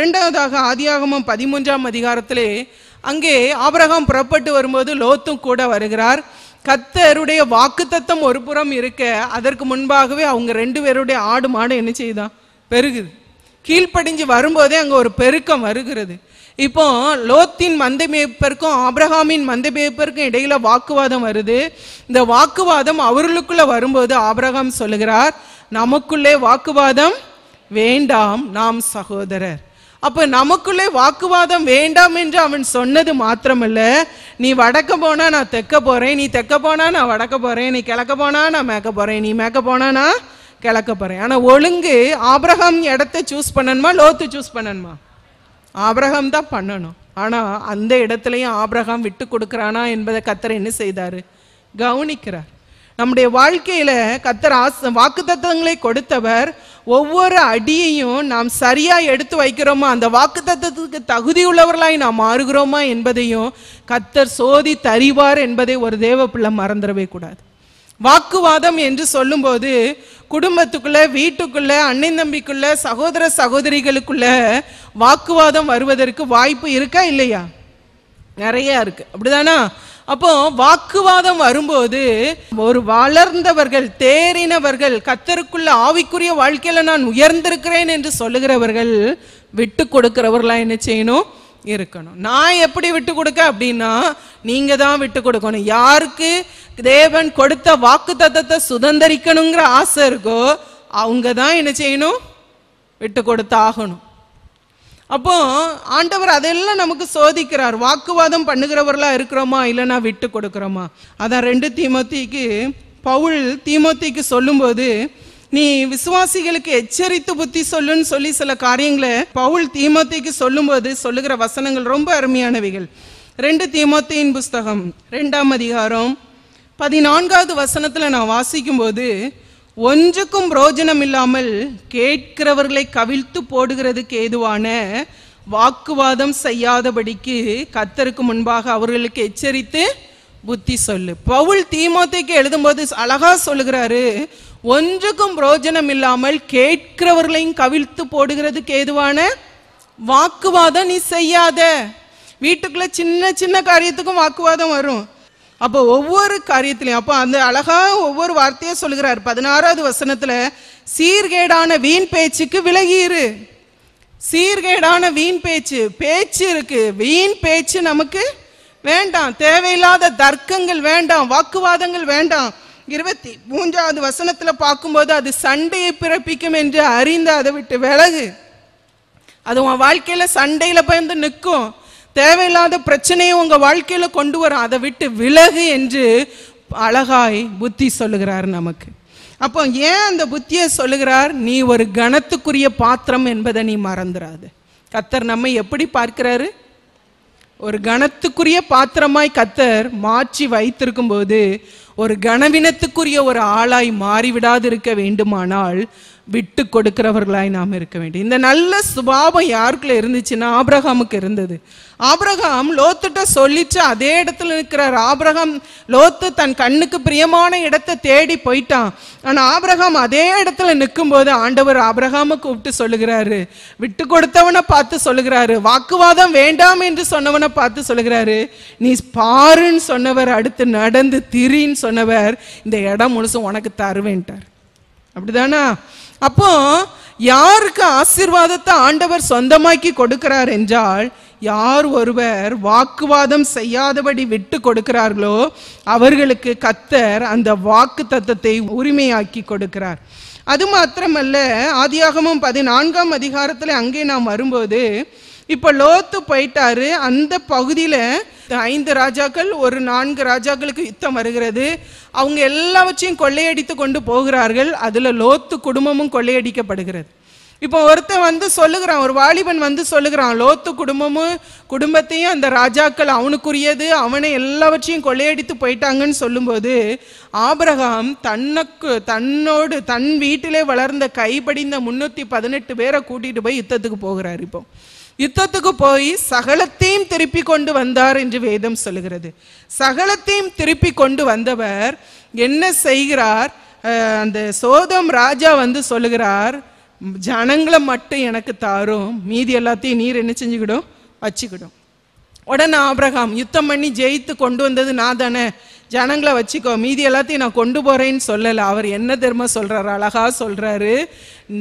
ரெண்டாவதாக ஆதியாகமம் பதிமூன்றாம் அதிகாரத்திலே அங்கே ஆபரகம் புறப்பட்டு வரும்போது லோத்தும் கூட வருகிறார் கத்தருடைய வாக்குத்தத்தம் ஒரு புறம் இருக்க அதற்கு முன்பாகவே அவங்க ரெண்டு பேருடைய ஆடு மாடு என்ன செய்தான் பெருகுது கீழ்ப்படிஞ்சு வரும்போதே அங்கே ஒரு பெருக்கம் வருகிறது இப்போ லோத்தின் மந்தை மேய்ப்பருக்கும் ஆப்ரஹாமின் மந்தை மேய்ப்பருக்கும் இடையில வாக்குவாதம் வருது இந்த வாக்குவாதம் அவர்களுக்குள்ள வரும்போது ஆப்ரஹாம் சொல்லுகிறார் நமக்குள்ளே வாக்குவாதம் வேண்டாம் நாம் சகோதரர் அப்போ நமக்குள்ளே வாக்குவாதம் வேண்டாம் என்று அவன் சொன்னது மாத்திரமல்ல நீ வடக்க போனால் நான் தெக்க போகிறேன் நீ தெக்க போனால் நான் வடக்க போகிறேன் நீ கிழக்க போனால் நான் மேக்க போகிறேன் நீ மேக்க போனால் நான் கிழக்க போகிறேன் ஆனால் ஒழுங்கு ஆப்ரஹாம் இடத்த சூஸ் பண்ணணுமா லோத்து சூஸ் பண்ணணுமா ஆப்ரஹாம் தான் பண்ணணும் ஆனால் அந்த இடத்துலையும் ஆப்ரஹாம் விட்டு கொடுக்குறானா என்பதை கத்தர் என்ன செய்தார் கவனிக்கிறார் நம்முடைய வாழ்க்கையில் கத்தர் ஆச வாக்கு தத்துவங்களை கொடுத்தவர் ஒவ்வொரு அடியையும் நாம் சரியாக எடுத்து வைக்கிறோமா அந்த வாக்கு தத்துவத்துக்கு தகுதியுள்ளவர்களாய் நாம் மாறுகிறோமா என்பதையும் கத்தர் சோதி தறிவார் என்பதை ஒரு தேவ பிள்ளை மறந்துடவே கூடாது வாக்குவாதம் என்று சொல்லும்போது குடும்பத்துக்குள்ள வீட்டுக்குள்ள அண்ணன் தம்பிக்குள்ள சகோதர சகோதரிகளுக்குள்ள வாக்குவாதம் வருவதற்கு வாய்ப்பு இருக்கா இல்லையா நிறையா இருக்குது அப்படிதானா அப்போ வாக்குவாதம் வரும்போது ஒரு வளர்ந்தவர்கள் தேறினவர்கள் கத்தருக்குள்ள ஆவிக்குரிய வாழ்க்கையில நான் உயர்ந்திருக்கிறேன் என்று சொல்லுகிறவர்கள் விட்டு கொடுக்கிறவர்களா என்ன செய்யணும் இருக்கணும் நான் எப்படி விட்டு கொடுக்க அப்படின்னா நீங்க தான் விட்டு கொடுக்கணும் யாருக்கு தேவன் கொடுத்த வாக்கு தத்தத்தை சுதந்திரிக்கணுங்கிற ஆசை இருக்கோ அவங்க தான் என்ன செய்யணும் விட்டு கொடுத்தாகணும் அப்போ ஆண்டவர் அதெல்லாம் நமக்கு சோதிக்கிறார் வாக்குவாதம் பண்ணுகிறவர்களா இருக்கிறோமா இல்லைன்னா விட்டு கொடுக்குறோமா அதான் ரெண்டு தீமத்திக்கு பவுல் தீமோத்திக்கு சொல்லும்போது நீ விசுவாசிகளுக்கு எச்சரித்து புத்தி சொல்லுன்னு சொல்லி சில காரியங்களை பவுல் தீமோத்திக்கு சொல்லும்போது சொல்லுகிற வசனங்கள் ரொம்ப அருமையானவைகள் ரெண்டு தீமத்தியின் புஸ்தகம் ரெண்டாம் அதிகாரம் பதினான்காவது வசனத்தில் நான் வாசிக்கும்போது ஒன்றுக்கும் பிரோஜனம் இல்லாமல் கேட்கிறவர்களை கவிழ்த்து போடுகிறதுக்கு ஏதுவான வாக்குவாதம் செய்யாதபடிக்கு கத்தருக்கு முன்பாக அவர்களுக்கு எச்சரித்து புத்தி சொல்லு பவுல் தீமோத்தைக்கு எழுதும்போது அழகா சொல்லுகிறாரு ஒன்றுக்கும் பிரோஜனம் இல்லாமல் கேட்கிறவர்களையும் கவிழ்த்து போடுகிறதுக்கு ஏதுவான வாக்குவாதம் நீ செய்யாத வீட்டுக்குள்ள சின்ன சின்ன காரியத்துக்கும் வாக்குவாதம் வரும் அப்போ ஒவ்வொரு காரியத்திலையும் அப்போ அந்த அழகாக ஒவ்வொரு வார்த்தையும் சொல்கிறார் பதினாறாவது வசனத்தில் சீர்கேடான வீண் பேச்சுக்கு விலகிரு சீர்கேடான வீண் பேச்சு பேச்சு இருக்கு வீண் பேச்சு நமக்கு வேண்டாம் தேவையில்லாத தர்க்கங்கள் வேண்டாம் வாக்குவாதங்கள் வேண்டாம் இருபத்தி மூன்றாவது வசனத்தில் பார்க்கும்போது அது சண்டையை பிறப்பிக்கும் என்று அறிந்து அதை விட்டு விலகு அது உன் வாழ்க்கையில் சண்டையில் பயந்து நிற்கும் தேவையில்லாத பிரச்சனையை உங்கள் வாழ்க்கையில் கொண்டு வரும் அதை விட்டு விலகு என்று அழகாய் புத்தி சொல்லுகிறார் நமக்கு அப்போ ஏன் அந்த புத்தியை சொல்லுகிறார் நீ ஒரு கணத்துக்குரிய பாத்திரம் என்பதை நீ மறந்துடாது கத்தர் நம்மை எப்படி பார்க்கிறாரு ஒரு கணத்துக்குரிய பாத்திரமாய் கத்தர் மாற்றி வைத்திருக்கும் போது ஒரு கனவினத்துக்குரிய ஒரு ஆளாய் மாறிவிடாது இருக்க வேண்டுமானால் விட்டு கொடுக்கிறவர்களாய் நாம் இருக்க வேண்டும் இந்த நல்ல சுபாவம் யாருக்குள்ள இருந்துச்சுன்னா ஆபிரகாமுக்கு இருந்தது ஆபிரகாம் லோத்துட்ட சொல்லிச்சு அதே இடத்துல இருக்கிறார் ஆபிரகாம் லோத்து தன் கண்ணுக்கு பிரியமான இடத்தை தேடி போயிட்டான் ஆனால் ஆபிரகாம் அதே இடத்துல நிற்கும்போது ஆண்டவர் ஆபிரகாமை கூப்பிட்டு சொல்லுகிறாரு விட்டு கொடுத்தவனை பார்த்து சொல்லுகிறாரு வாக்குவாதம் வேண்டாம் என்று சொன்னவனை பார்த்து சொல்லுகிறாரு நீ பாருன்னு சொன்னவர் அடுத்து நடந்து திரின்னு சொன்னவர் இந்த இடம் முழுசும் உனக்கு தருவேன்ட்டார் அப்படிதானா அப்போ யாருக்கு ஆசிர்வாதத்தை ஆண்டவர் சொந்தமாக்கி கொடுக்கிறார் என்றால் யார் ஒருவர் வாக்குவாதம் செய்யாதபடி விட்டு கொடுக்கிறார்களோ அவர்களுக்கு கத்தர் அந்த வாக்கு தத்தத்தை உரிமையாக்கி கொடுக்கிறார் அது மாத்திரமல்ல ஆதியாகமும் பதினான்காம் அதிகாரத்தில் அங்கே நாம் வரும்போது இப்போ லோத்து போயிட்டாரு அந்த பகுதியில் ஐந்து ராஜாக்கள் ஒரு நான்கு ராஜாக்களுக்கு யுத்தம் வருகிறது அவங்க எல்லாவற்றையும் கொள்ளையடித்து கொண்டு போகிறார்கள் அதில் லோத்து குடும்பமும் கொள்ளையடிக்கப்படுகிறது இப்போ ஒருத்தன் வந்து சொல்லுகிறான் ஒரு வாலிபன் வந்து சொல்லுகிறான் லோத்து குடும்பமும் குடும்பத்தையும் அந்த ராஜாக்கள் அவனுக்குரியது அவனை எல்லாவற்றையும் கொள்ளையடித்து போயிட்டாங்கன்னு சொல்லும்போது ஆபிரகாம் தன்னுக்கு தன்னோடு தன் வீட்டிலே வளர்ந்த கைப்படிந்த முன்னூற்றி பதினெட்டு பேரை கூட்டிகிட்டு போய் யுத்தத்துக்கு போகிறார் இப்போ யுத்தத்துக்கு போய் சகலத்தையும் திருப்பி கொண்டு வந்தார் என்று வேதம் சொல்லுகிறது சகலத்தையும் திருப்பி கொண்டு வந்தவர் என்ன செய்கிறார் அந்த சோதம் ராஜா வந்து சொல்லுகிறார் ஜனங்களை மட்டும் எனக்கு தாரும் மீதி எல்லாத்தையும் நீர் என்ன செஞ்சுக்கிடும் வச்சுக்கிடும் உடனே ஆபிரகாம் யுத்தம் பண்ணி ஜெயித்து கொண்டு வந்தது நான் தானே ஜனங்களை வச்சுக்கோ மீதி எல்லாத்தையும் நான் கொண்டு போகிறேன்னு சொல்லலை அவர் என்ன தெரியுமா சொல்கிறார் அழகாக சொல்கிறாரு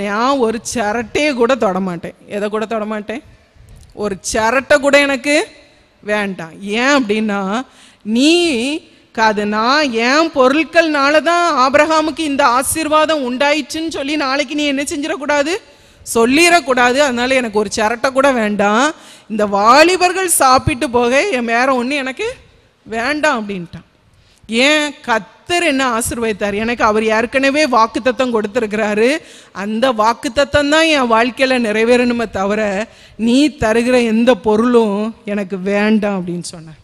நான் ஒரு சரட்டையை கூட தொடமாட்டேன் எதை கூட தொடமாட்டேன் ஒரு சரட்டை கூட எனக்கு வேண்டாம் ஏன் அப்படின்னா நீ அது நான் ஏன் பொருட்கள்னால தான் ஆபிரஹாமுக்கு இந்த ஆசீர்வாதம் உண்டாயிடுச்சுன்னு சொல்லி நாளைக்கு நீ என்ன செஞ்சிடக்கூடாது சொல்லிடக்கூடாது அதனால எனக்கு ஒரு சரட்டை கூட வேண்டாம் இந்த வாலிபர்கள் சாப்பிட்டு போக என் வேற ஒன்று எனக்கு வேண்டாம் அப்படின்ட்டான் ஏன் கத்தர் என்ன ஆசிர்வதித்தார் எனக்கு அவர் ஏற்கனவே வாக்குத்தத்தம் கொடுத்துருக்கிறாரு அந்த வாக்குத்தத்தம் தான் என் வாழ்க்கையில் நிறைவேறணுமே தவிர நீ தருகிற எந்த பொருளும் எனக்கு வேண்டாம் அப்படின்னு சொன்னார்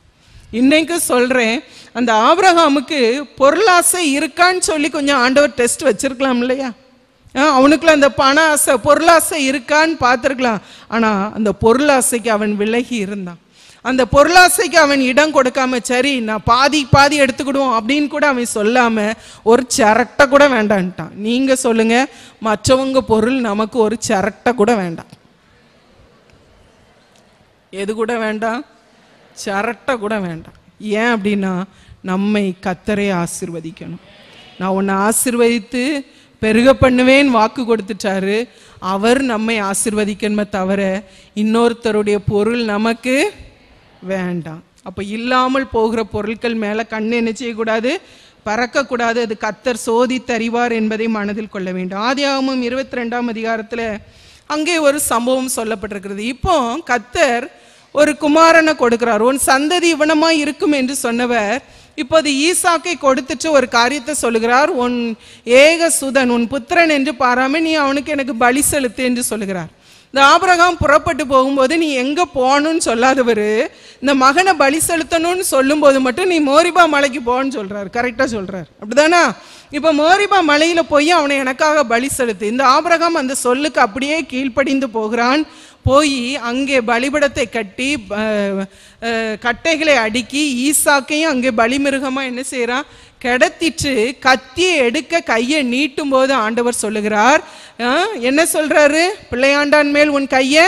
இன்னைக்கு சொல்கிறேன் அந்த ஆபிரகாமுக்கு பொருளாசை இருக்கான்னு சொல்லி கொஞ்சம் ஆண்டவர் டெஸ்ட் வச்சுருக்கலாம் இல்லையா அவனுக்குள்ள அந்த பண ஆசை பொருளாசை இருக்கான்னு பார்த்துருக்கலாம் ஆனால் அந்த பொருளாசைக்கு அவன் விலகி இருந்தான் அந்த பொருளாசைக்கு அவன் இடம் கொடுக்காம சரி நான் பாதி பாதி எடுத்துக்கிடுவோம் அப்படின்னு கூட அவன் சொல்லாம ஒரு சரட்டை கூட வேண்டான்ட்டான் நீங்க சொல்லுங்க மற்றவங்க பொருள் நமக்கு ஒரு சரட்டை கூட வேண்டாம் எது கூட வேண்டாம் சரட்டை கூட வேண்டாம் ஏன் அப்படின்னா நம்மை கத்தரை ஆசிர்வதிக்கணும் நான் உன்னை ஆசிர்வதித்து பெருக பண்ணுவேன் வாக்கு கொடுத்துட்டாரு அவர் நம்மை ஆசிர்வதிக்கணுமே தவிர இன்னொருத்தருடைய பொருள் நமக்கு வேண்டாம் அப்போ இல்லாமல் போகிற பொருட்கள் மேலே கண் என்ன செய்யக்கூடாது பறக்கக்கூடாது அது கத்தர் சோதி தறிவார் என்பதை மனதில் கொள்ள வேண்டும் ஆதி ஆகமும் இருபத்தி ரெண்டாம் அதிகாரத்தில் அங்கே ஒரு சம்பவம் சொல்லப்பட்டிருக்கிறது இப்போ கத்தர் ஒரு குமாரனை கொடுக்கிறார் உன் சந்ததி இவனமா இருக்கும் என்று சொன்னவர் இப்போது ஈசாக்கை கொடுத்துட்டு ஒரு காரியத்தை சொல்லுகிறார் உன் ஏக சுதன் உன் புத்திரன் என்று பாராம நீ அவனுக்கு எனக்கு பலி செலுத்து என்று சொல்லுகிறார் இந்த ஆபரகம் புறப்பட்டு போகும்போது நீ எங்கே போகணும்னு சொல்லாதவர் இந்த மகனை பலி செலுத்தணும்னு சொல்லும்போது மட்டும் நீ மோரிபா மலைக்கு போகணும்னு சொல்கிறார் கரெக்டாக சொல்கிறார் அப்படிதானா இப்போ மோரிபா மலையில் போய் அவனை எனக்காக பலி செலுத்து இந்த ஆபரகம் அந்த சொல்லுக்கு அப்படியே கீழ்ப்படிந்து போகிறான் போய் அங்கே பலிபடத்தை கட்டி கட்டைகளை அடுக்கி ஈசாக்கையும் அங்கே பலிமிருகமாக என்ன செய்கிறான் கிடத்திட்டு கத்தியை எடுக்க கையை நீட்டும் போது ஆண்டவர் சொல்லுகிறார் என்ன சொல்கிறாரு பிள்ளையாண்டான் மேல் உன் கையை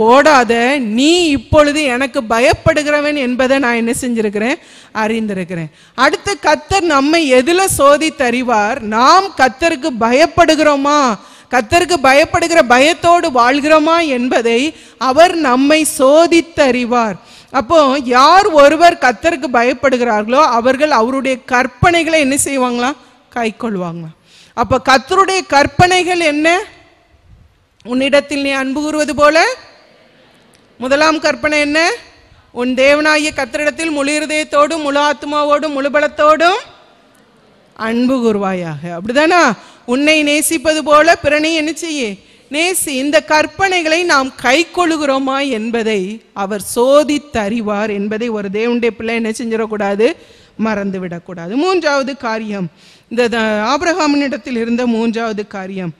போடாத நீ இப்பொழுது எனக்கு பயப்படுகிறவன் என்பதை நான் என்ன செஞ்சிருக்கிறேன் அறிந்திருக்கிறேன் அடுத்து கத்தர் நம்மை எதில் சோதி தறிவார் நாம் கத்தருக்கு பயப்படுகிறோமா கத்தருக்கு பயப்படுகிற பயத்தோடு வாழ்கிறோமா என்பதை அவர் நம்மை சோதித்தறிவார் அப்போ யார் ஒருவர் கத்தருக்கு பயப்படுகிறார்களோ அவர்கள் அவருடைய கற்பனைகளை என்ன செய்வாங்களாம் கை கொள்வாங்களாம் அப்போ கத்தருடைய கற்பனைகள் என்ன உன்னிடத்தில் நீ அன்பு கூறுவது போல முதலாம் கற்பனை என்ன உன் தேவனாகிய கத்திரிடத்தில் முழு இருதயத்தோடும் முழு ஆத்மாவோடும் முழு பலத்தோடும் அன்பு கூறுவாயாக அப்படிதானா உன்னை நேசிப்பது போல பிறனை என்ன செய்ய நேசி இந்த கற்பனைகளை நாம் கை கொள்கிறோமா என்பதை அவர் சோதித்தறிவார் என்பதை ஒரு தேவனுடைய பிள்ளை என்ன செஞ்சிடக்கூடாது மறந்து விடக்கூடாது மூன்றாவது காரியம் இந்த ஆபிரகாமனிடத்தில் இருந்த மூன்றாவது காரியம்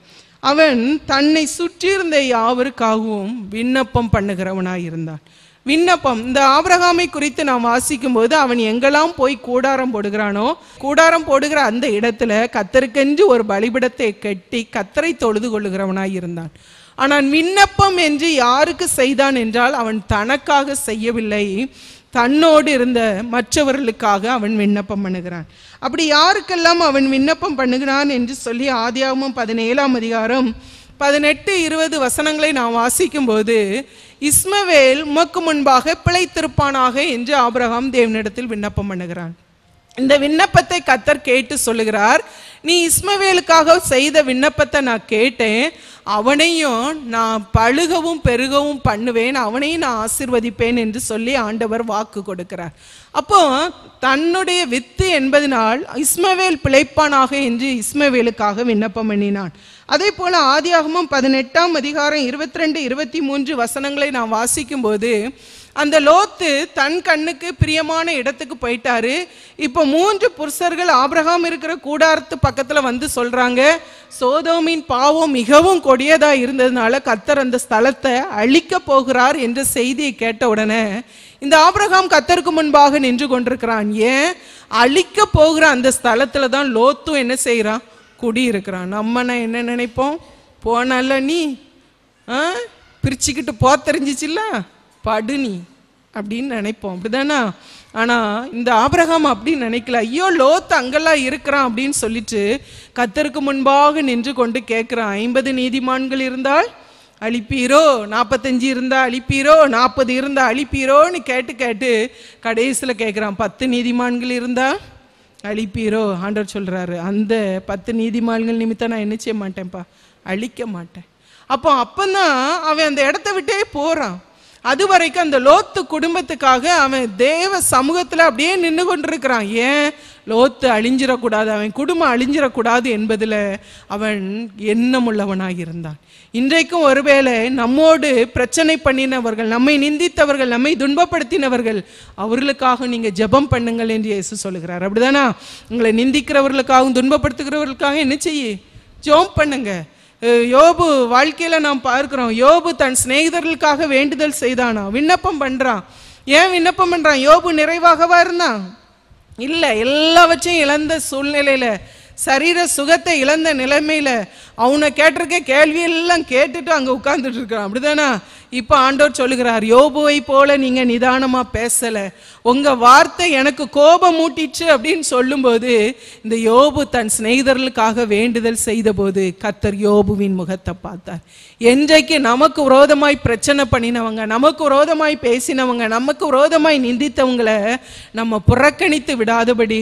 அவன் தன்னை சுற்றியிருந்த யாவருக்காகவும் விண்ணப்பம் பண்ணுகிறவனாய் இருந்தான் விண்ணப்பம் இந்த ஆபிரகாமை குறித்து நாம் வாசிக்கும் போது அவன் எங்கெல்லாம் போய் கூடாரம் போடுகிறானோ கூடாரம் போடுகிற அந்த இடத்துல கத்தருக்கென்று ஒரு பலிபிடத்தை கட்டி கத்தரை தொழுது கொள்ளுகிறவனாய் இருந்தான் ஆனால் விண்ணப்பம் என்று யாருக்கு செய்தான் என்றால் அவன் தனக்காக செய்யவில்லை தன்னோடு இருந்த மற்றவர்களுக்காக அவன் விண்ணப்பம் பண்ணுகிறான் அப்படி யாருக்கெல்லாம் அவன் விண்ணப்பம் பண்ணுகிறான் என்று சொல்லி ஆதியாகமும் பதினேழாம் அதிகாரம் பதினெட்டு இருபது வசனங்களை நான் வாசிக்கும் போது இஸ்மவேல் உமக்கு முன்பாக பிழைத்திருப்பானாக என்று ஆபிரகாம் தேவனிடத்தில் விண்ணப்பம் பண்ணுகிறான் இந்த விண்ணப்பத்தை கத்தர் கேட்டு சொல்லுகிறார் நீ இஸ்மவேலுக்காக செய்த விண்ணப்பத்தை நான் கேட்டேன் அவனையும் நான் பழுகவும் பெருகவும் பண்ணுவேன் அவனையும் நான் ஆசிர்வதிப்பேன் என்று சொல்லி ஆண்டவர் வாக்கு கொடுக்கிறார் அப்போ தன்னுடைய வித்து என்பதனால் இஸ்மவேல் பிழைப்பானாக என்று இஸ்மவேலுக்காக விண்ணப்பம் பண்ணினான் அதே போல் ஆதியாகமும் பதினெட்டாம் அதிகாரம் இருபத்தி ரெண்டு இருபத்தி மூன்று வசனங்களை நான் வாசிக்கும்போது அந்த லோத்து தன் கண்ணுக்கு பிரியமான இடத்துக்கு போயிட்டாரு இப்போ மூன்று புருஷர்கள் ஆபிரகாம் இருக்கிற கூடாரத்து பக்கத்தில் வந்து சொல்கிறாங்க சோதோமின் பாவம் மிகவும் கொடியதாக இருந்ததுனால கத்தர் அந்த ஸ்தலத்தை அழிக்க போகிறார் என்ற செய்தியை கேட்ட உடனே இந்த ஆபிரகாம் கத்தருக்கு முன்பாக நின்று கொண்டிருக்கிறான் ஏன் அழிக்க போகிற அந்த ஸ்தலத்தில் தான் லோத்தும் என்ன செய்கிறான் குடியிருக்கிறான் நம்மனா என்ன நினைப்போம் போனால நீ பிரிச்சுக்கிட்டு போ தெரிஞ்சிச்சில்ல படு நீ அப்படின்னு நினைப்போம் அப்படிதானா ஆனால் இந்த ஆபிரகாம் அப்படின்னு நினைக்கல ஐயோ லோத் அங்கெல்லாம் இருக்கிறான் அப்படின்னு சொல்லிட்டு கத்தருக்கு முன்பாக நின்று கொண்டு கேட்குறான் ஐம்பது நீதிமான்கள் இருந்தால் அழிப்பீரோ நாற்பத்தஞ்சு இருந்தால் அழிப்பீரோ நாற்பது இருந்தால் அழிப்பீரோன்னு கேட்டு கேட்டு கடைசியில் கேட்குறான் பத்து நீதிமான்கள் இருந்தால் அழிப்பீரோ ஆண்டவர் சொல்கிறாரு அந்த பத்து நீதிமான்கள் நிமித்தம் நான் என்ன செய்ய மாட்டேன்ப்பா அழிக்க மாட்டேன் அப்போ அப்போ தான் அவன் அந்த இடத்த விட்டே போகிறான் அது வரைக்கும் அந்த லோத்து குடும்பத்துக்காக அவன் தேவ சமூகத்தில் அப்படியே நின்று கொண்டிருக்கிறான் ஏன் லோத்து அழிஞ்சிடக்கூடாது அவன் குடும்பம் அழிஞ்சிடக்கூடாது என்பதில் அவன் எண்ணமுள்ளவனாக இருந்தான் இன்றைக்கும் ஒருவேளை நம்மோடு பிரச்சனை பண்ணினவர்கள் நம்மை நிந்தித்தவர்கள் நம்மை துன்பப்படுத்தினவர்கள் அவர்களுக்காக நீங்கள் ஜெபம் பண்ணுங்கள் என்று இயேசு சொல்லுகிறார் அப்படிதானா உங்களை நிந்திக்கிறவர்களுக்காகவும் துன்பப்படுத்துகிறவர்களுக்காக என்ன செய்ய ஜோம் பண்ணுங்கள் யோபு வாழ்க்கையில் நாம் பார்க்குறோம் யோபு தன் சிநேகிதர்களுக்காக வேண்டுதல் செய்தானா விண்ணப்பம் பண்ணுறான் ஏன் விண்ணப்பம் பண்ணுறான் யோபு நிறைவாகவா இருந்தான் இல்லை எல்லாவற்றையும் இழந்த சூழ்நிலையில் சரீர சுகத்தை இழந்த நிலைமையில் அவனை கேட்டிருக்க கேள்வியெல்லாம் கேட்டுட்டு அங்கே உட்காந்துட்டு இருக்கிறான் அப்படிதானா இப்போ ஆண்டோர் சொல்லுகிறார் யோபுவை போல நீங்க நிதானமா பேசல உங்க வார்த்தை எனக்கு கோபம் மூட்டிச்சு அப்படின்னு சொல்லும்போது இந்த யோபு தன் சிநேகிதர்களுக்காக வேண்டுதல் செய்தபோது கத்தர் யோபுவின் முகத்தை பார்த்தார் என்றைக்கு நமக்கு விரோதமாய் பிரச்சனை பண்ணினவங்க நமக்கு விரோதமாய் பேசினவங்க நமக்கு விரோதமாய் நிந்தித்தவங்களை நம்ம புறக்கணித்து விடாதபடி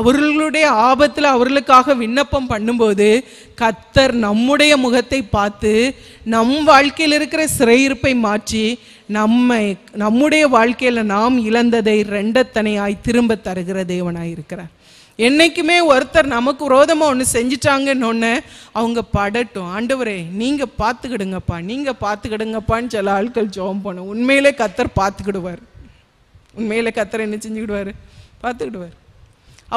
அவர்களுடைய ஆபத்தில் அவர்களுக்காக விண்ணப்பம் பண்ணும்போது கத்தர் நம்முடைய முகத்தை பார்த்து நம் வாழ்க்கையில் இருக்கிற சிறை இருப்பை மாற்றி நம்மை நம்முடைய வாழ்க்கையில் நாம் இழந்ததை ரெண்டத்தனையாய் திரும்ப தருகிற தேவனாய் இருக்கிறார் என்றைக்குமே ஒருத்தர் நமக்கு விரோதமாக ஒன்று செஞ்சிட்டாங்கன்னு ஒன்று அவங்க படட்டும் ஆண்டவரே நீங்கள் பார்த்துக்கிடுங்கப்பா நீங்கள் பார்த்துக்கிடுங்கப்பான்னு சில ஆட்கள் ஜோம் போனோம் உண்மையிலே கத்தர் பார்த்துக்கிடுவார் உண்மையிலே கத்தர் என்ன செஞ்சுக்கிடுவார் பார்த்துக்கிடுவார்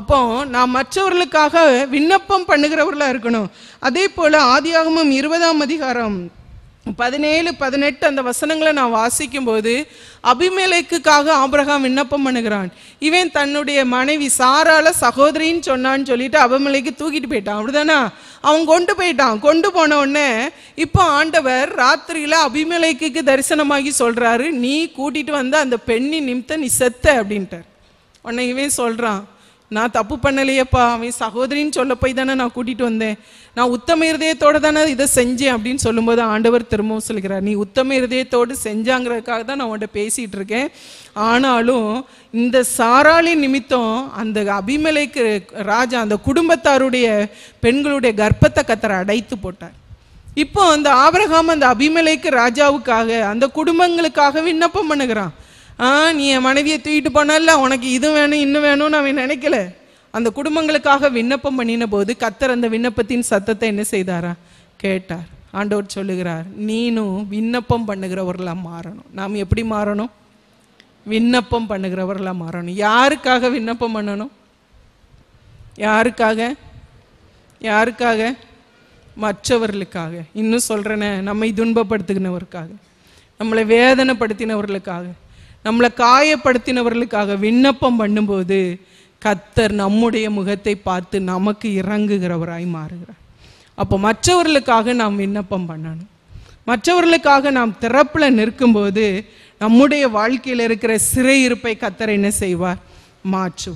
அப்போ நான் மற்றவர்களுக்காக விண்ணப்பம் பண்ணுகிறவர்களாக இருக்கணும் அதே போல் ஆதியாகமும் இருபதாம் அதிகாரம் பதினேழு பதினெட்டு அந்த வசனங்களை நான் வாசிக்கும்போது அபிமேலைக்குக்காக ஆபிரகாம் விண்ணப்பம் பண்ணுகிறான் இவன் தன்னுடைய மனைவி சாரால சகோதரின்னு சொன்னான்னு சொல்லிட்டு அபிமலைக்கு தூக்கிட்டு போயிட்டான் அப்படிதானா அவன் கொண்டு போயிட்டான் கொண்டு போன உடனே இப்போ ஆண்டவர் ராத்திரியில் அபிமலைக்கு தரிசனமாகி சொல்கிறாரு நீ கூட்டிகிட்டு வந்து அந்த பெண்ணி நிமித்த நீ செத்த அப்படின்ட்டார் உடனே இவன் சொல்கிறான் நான் தப்பு பண்ணலையப்பா அவன் சகோதரின்னு சொல்ல போய் தானே நான் கூட்டிகிட்டு வந்தேன் நான் உத்தம இருதயத்தோடு தானே இதை செஞ்சேன் அப்படின்னு சொல்லும்போது ஆண்டவர் திரும்பவும் சொல்கிறார் நீ உத்தம இருதயத்தோடு செஞ்சாங்கிறதுக்காக தான் நான் உன்ட்ட பேசிகிட்டு இருக்கேன் ஆனாலும் இந்த சாராளி நிமித்தம் அந்த அபிமலைக்கு ராஜா அந்த குடும்பத்தாருடைய பெண்களுடைய கர்ப்பத்தை கத்தரை அடைத்து போட்டார் இப்போ அந்த ஆபரகாம் அந்த அபிமலைக்கு ராஜாவுக்காக அந்த குடும்பங்களுக்காக விண்ணப்பம் பண்ணுகிறான் ஆ நீ என் மனைவியை தூக்கிட்டு போனால உனக்கு இது வேணும் இன்னும் வேணும்னு அவன் நினைக்கல அந்த குடும்பங்களுக்காக விண்ணப்பம் பண்ணின போது கத்தர் அந்த விண்ணப்பத்தின் சத்தத்தை என்ன செய்தாரா கேட்டார் ஆண்டவர் சொல்லுகிறார் நீனும் விண்ணப்பம் பண்ணுகிறவர்களாக மாறணும் நாம் எப்படி மாறணும் விண்ணப்பம் பண்ணுகிறவர்களாக மாறணும் யாருக்காக விண்ணப்பம் பண்ணணும் யாருக்காக யாருக்காக மற்றவர்களுக்காக இன்னும் சொல்கிறேனே நம்மை துன்பப்படுத்துகிறவருக்காக நம்மளை வேதனைப்படுத்தினவர்களுக்காக நம்மளை காயப்படுத்தினவர்களுக்காக விண்ணப்பம் பண்ணும்போது கத்தர் நம்முடைய முகத்தை பார்த்து நமக்கு இறங்குகிறவராய் மாறுகிறார் அப்போ மற்றவர்களுக்காக நாம் விண்ணப்பம் பண்ணணும் மற்றவர்களுக்காக நாம் திறப்பில் நிற்கும்போது நம்முடைய வாழ்க்கையில் இருக்கிற சிறை இருப்பை கத்தர் என்ன செய்வார் மாற்றுவார்